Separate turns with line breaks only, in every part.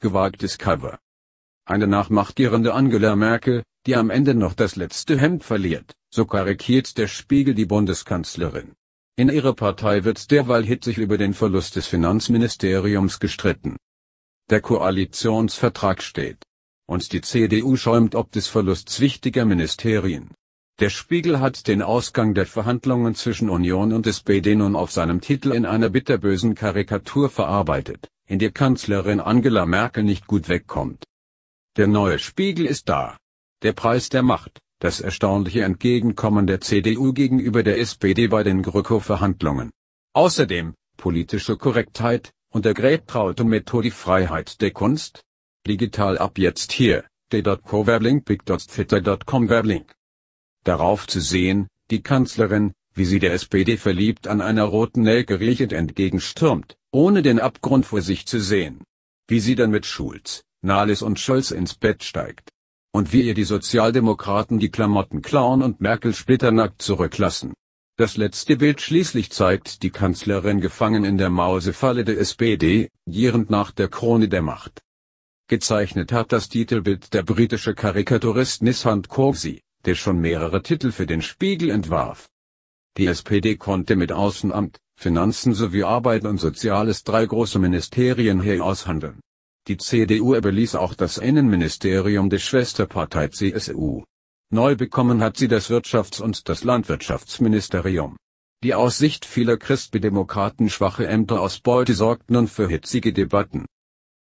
gewagtes Cover. Eine nachmachtierende Angela Merkel, die am Ende noch das letzte Hemd verliert, so karikiert der Spiegel die Bundeskanzlerin. In ihrer Partei wird derweil hitzig über den Verlust des Finanzministeriums gestritten. Der Koalitionsvertrag steht. Und die CDU schäumt ob des Verlusts wichtiger Ministerien. Der Spiegel hat den Ausgang der Verhandlungen zwischen Union und SPD nun auf seinem Titel in einer bitterbösen Karikatur verarbeitet in der Kanzlerin Angela Merkel nicht gut wegkommt. Der neue Spiegel ist da. Der Preis der Macht, das erstaunliche Entgegenkommen der CDU gegenüber der SPD bei den GroKo-Verhandlungen. Außerdem, politische Korrektheit, untergräbt Traute Metho die Freiheit der Kunst? Digital ab jetzt hier, d.co werblink big.twitter.com werblink. Darauf zu sehen, die Kanzlerin, wie sie der SPD verliebt an einer roten Nelke riechend entgegenstürmt, ohne den Abgrund vor sich zu sehen. Wie sie dann mit Schulz, Nahles und Scholz ins Bett steigt. Und wie ihr die Sozialdemokraten die Klamotten klauen und Merkel splitternackt zurücklassen. Das letzte Bild schließlich zeigt die Kanzlerin gefangen in der Mausefalle der SPD, gierend nach der Krone der Macht. Gezeichnet hat das Titelbild der britische Karikaturist Nishant Korsi, der schon mehrere Titel für den Spiegel entwarf. Die SPD konnte mit Außenamt, Finanzen sowie Arbeit und Soziales drei große Ministerien hier aushandeln. Die CDU überließ auch das Innenministerium der Schwesterpartei CSU. Neu bekommen hat sie das Wirtschafts- und das Landwirtschaftsministerium. Die aus Sicht vieler Christdemokraten schwache Ämter aus Beute sorgt nun für hitzige Debatten.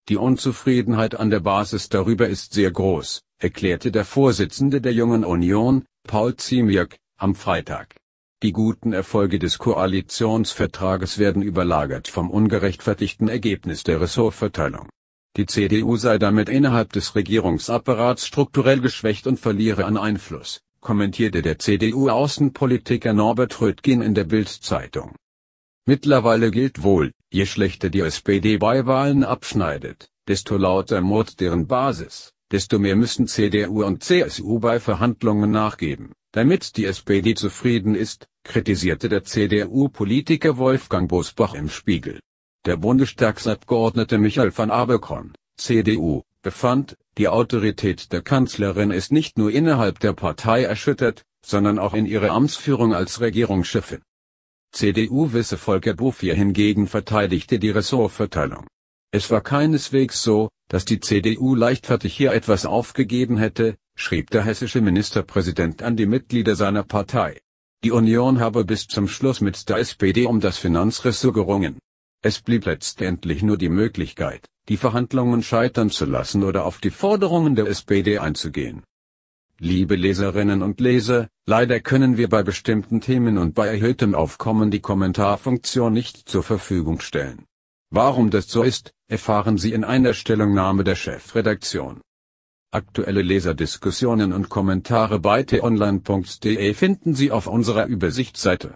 Die Unzufriedenheit an der Basis darüber ist sehr groß, erklärte der Vorsitzende der Jungen Union, Paul Ziemiak, am Freitag. Die guten Erfolge des Koalitionsvertrages werden überlagert vom ungerechtfertigten Ergebnis der Ressortverteilung. Die CDU sei damit innerhalb des Regierungsapparats strukturell geschwächt und verliere an Einfluss, kommentierte der CDU-Außenpolitiker Norbert Röttgen in der Bild-Zeitung. Mittlerweile gilt wohl, je schlechter die SPD bei Wahlen abschneidet, desto lauter murrt deren Basis, desto mehr müssen CDU und CSU bei Verhandlungen nachgeben. Damit die SPD zufrieden ist, kritisierte der CDU-Politiker Wolfgang Bosbach im Spiegel. Der Bundestagsabgeordnete Michael van Aberkorn, CDU, befand, die Autorität der Kanzlerin ist nicht nur innerhalb der Partei erschüttert, sondern auch in ihrer Amtsführung als Regierungschefin. CDU-Wisse Volker Bouffier hingegen verteidigte die Ressortverteilung. Es war keineswegs so, dass die CDU leichtfertig hier etwas aufgegeben hätte, schrieb der hessische Ministerpräsident an die Mitglieder seiner Partei. Die Union habe bis zum Schluss mit der SPD um das Finanzressort gerungen. Es blieb letztendlich nur die Möglichkeit, die Verhandlungen scheitern zu lassen oder auf die Forderungen der SPD einzugehen. Liebe Leserinnen und Leser, leider können wir bei bestimmten Themen und bei erhöhtem Aufkommen die Kommentarfunktion nicht zur Verfügung stellen. Warum das so ist, erfahren Sie in einer Stellungnahme der Chefredaktion. Aktuelle Leserdiskussionen und Kommentare bei t-online.de finden Sie auf unserer Übersichtsseite